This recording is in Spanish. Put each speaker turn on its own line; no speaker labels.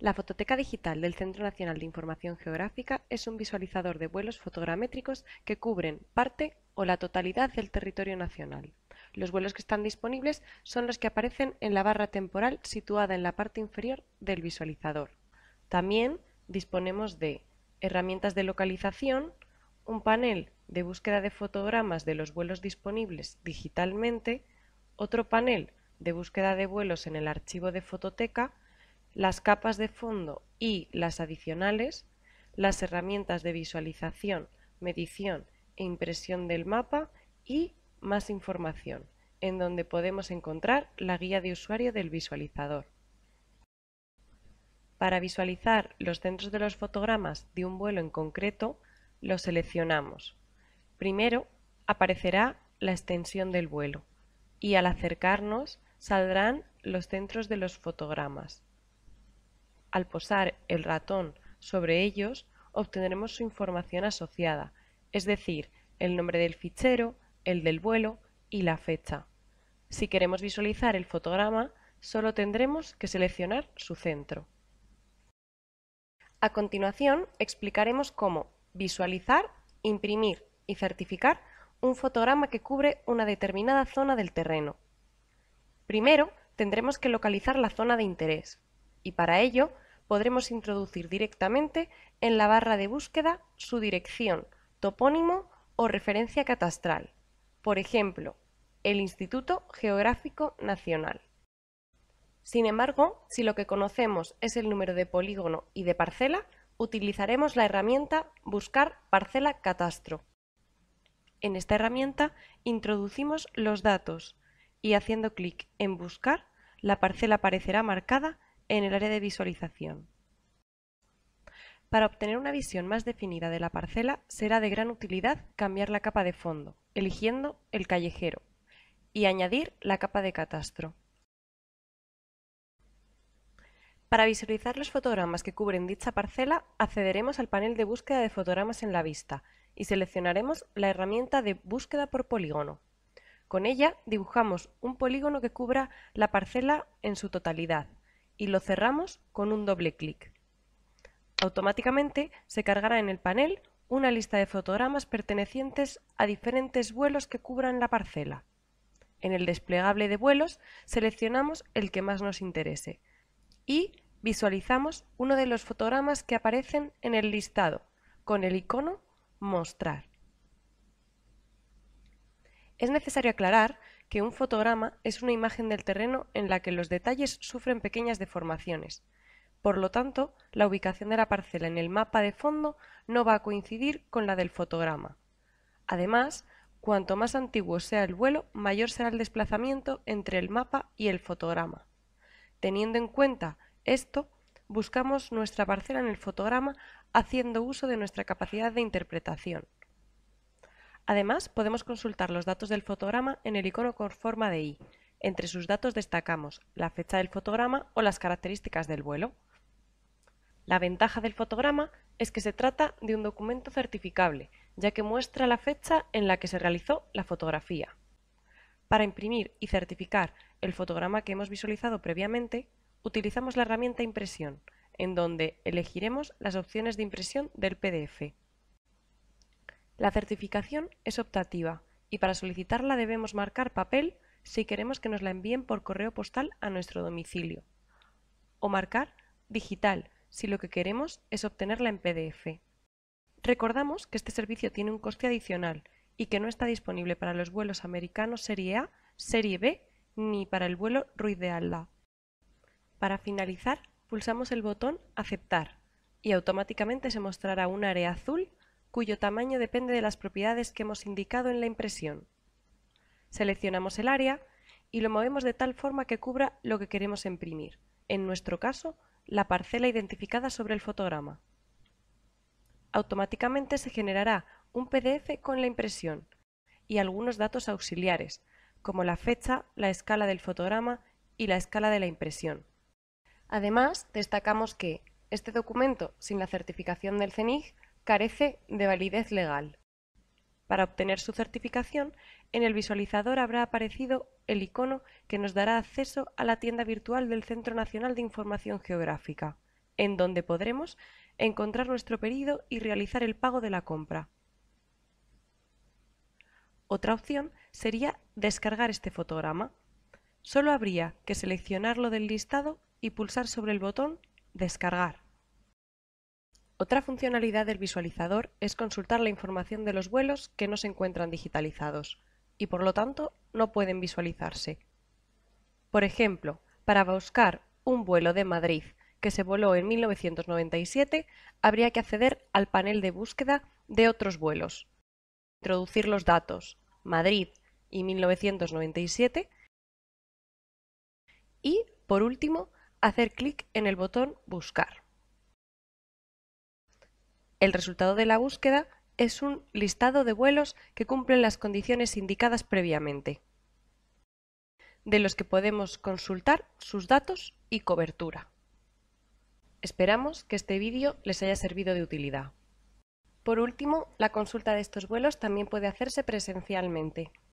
La fototeca digital del Centro Nacional de Información Geográfica es un visualizador de vuelos fotogramétricos que cubren parte o la totalidad del territorio nacional. Los vuelos que están disponibles son los que aparecen en la barra temporal situada en la parte inferior del visualizador. También disponemos de herramientas de localización, un panel de búsqueda de fotogramas de los vuelos disponibles digitalmente, otro panel de búsqueda de vuelos en el archivo de fototeca, las capas de fondo y las adicionales, las herramientas de visualización, medición e impresión del mapa y más información, en donde podemos encontrar la guía de usuario del visualizador. Para visualizar los centros de los fotogramas de un vuelo en concreto, lo seleccionamos. Primero aparecerá la extensión del vuelo y al acercarnos saldrán los centros de los fotogramas al posar el ratón sobre ellos, obtendremos su información asociada, es decir, el nombre del fichero, el del vuelo y la fecha. Si queremos visualizar el fotograma, solo tendremos que seleccionar su centro. A continuación, explicaremos cómo visualizar, imprimir y certificar un fotograma que cubre una determinada zona del terreno. Primero, tendremos que localizar la zona de interés y para ello podremos introducir directamente en la barra de búsqueda su dirección, topónimo o referencia catastral, por ejemplo, el Instituto Geográfico Nacional. Sin embargo, si lo que conocemos es el número de polígono y de parcela, utilizaremos la herramienta Buscar parcela catastro. En esta herramienta introducimos los datos y haciendo clic en Buscar, la parcela aparecerá marcada en el área de visualización. Para obtener una visión más definida de la parcela será de gran utilidad cambiar la capa de fondo, eligiendo el callejero, y añadir la capa de catastro. Para visualizar los fotogramas que cubren dicha parcela, accederemos al panel de búsqueda de fotogramas en la vista y seleccionaremos la herramienta de búsqueda por polígono. Con ella dibujamos un polígono que cubra la parcela en su totalidad y lo cerramos con un doble clic. Automáticamente se cargará en el panel una lista de fotogramas pertenecientes a diferentes vuelos que cubran la parcela. En el desplegable de vuelos seleccionamos el que más nos interese y visualizamos uno de los fotogramas que aparecen en el listado con el icono Mostrar. Es necesario aclarar que un fotograma es una imagen del terreno en la que los detalles sufren pequeñas deformaciones. Por lo tanto, la ubicación de la parcela en el mapa de fondo no va a coincidir con la del fotograma. Además, cuanto más antiguo sea el vuelo, mayor será el desplazamiento entre el mapa y el fotograma. Teniendo en cuenta esto, buscamos nuestra parcela en el fotograma haciendo uso de nuestra capacidad de interpretación. Además, podemos consultar los datos del fotograma en el icono con forma de I. Entre sus datos destacamos la fecha del fotograma o las características del vuelo. La ventaja del fotograma es que se trata de un documento certificable, ya que muestra la fecha en la que se realizó la fotografía. Para imprimir y certificar el fotograma que hemos visualizado previamente, utilizamos la herramienta Impresión, en donde elegiremos las opciones de impresión del PDF. La certificación es optativa y para solicitarla debemos marcar papel si queremos que nos la envíen por correo postal a nuestro domicilio o marcar digital si lo que queremos es obtenerla en PDF. Recordamos que este servicio tiene un coste adicional y que no está disponible para los vuelos americanos Serie A, Serie B ni para el vuelo Ruiz de Alda. Para finalizar, pulsamos el botón Aceptar y automáticamente se mostrará un área azul cuyo tamaño depende de las propiedades que hemos indicado en la impresión. Seleccionamos el área y lo movemos de tal forma que cubra lo que queremos imprimir, en nuestro caso, la parcela identificada sobre el fotograma. Automáticamente se generará un PDF con la impresión y algunos datos auxiliares, como la fecha, la escala del fotograma y la escala de la impresión. Además, destacamos que este documento, sin la certificación del CENIG, carece de validez legal. Para obtener su certificación, en el visualizador habrá aparecido el icono que nos dará acceso a la tienda virtual del Centro Nacional de Información Geográfica, en donde podremos encontrar nuestro pedido y realizar el pago de la compra. Otra opción sería descargar este fotograma. Solo habría que seleccionarlo del listado y pulsar sobre el botón Descargar. Otra funcionalidad del visualizador es consultar la información de los vuelos que no se encuentran digitalizados y por lo tanto no pueden visualizarse. Por ejemplo, para buscar un vuelo de Madrid que se voló en 1997, habría que acceder al panel de búsqueda de otros vuelos, introducir los datos Madrid y 1997 y, por último, hacer clic en el botón Buscar. El resultado de la búsqueda es un listado de vuelos que cumplen las condiciones indicadas previamente, de los que podemos consultar sus datos y cobertura. Esperamos que este vídeo les haya servido de utilidad. Por último, la consulta de estos vuelos también puede hacerse presencialmente.